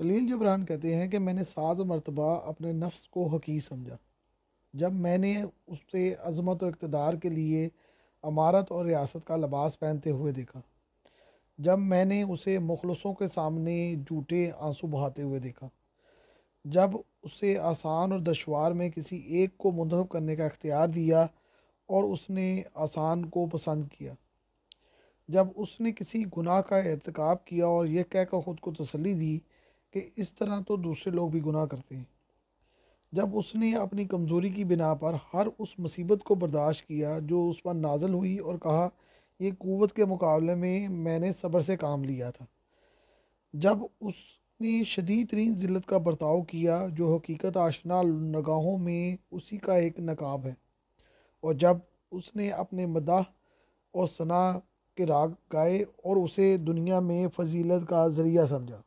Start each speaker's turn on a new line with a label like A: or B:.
A: खलील जबरान कहते हैं कि मैंने सात मरतबा अपने नफ्स को हकी समझा जब मैंने उससे अजमत और इकतदार के लिए अमारत और रियासत का लबास पहनते हुए देखा जब मैंने उसे मुखलसों के सामने जूटे आंसू बहाते हुए देखा जब उसे आसान और दुशवार में किसी एक को मंतब करने का अख्तियार दिया और उसने आसान को पसंद किया जब उसने किसी गुनाह का एरतकब किया और यह कहकर ख़ुद को तसली दी कि इस तरह तो दूसरे लोग भी गुनाह करते हैं जब उसने अपनी कमज़ोरी की बिना पर हर उस मुसीबत को बर्दाश्त किया जो उस पर नाजल हुई और कहा ये क़वत के मुकाबले में मैंने सब्र से काम लिया था जब उसने शदीद तरीन ज़िलत का बर्ताव किया जो हकीकत आशना नगाहों में उसी का एक नकाब है और जब उसने अपने मदाह और सना के राग गाए और उसे दुनिया में फजीलत का ज़रिया समझा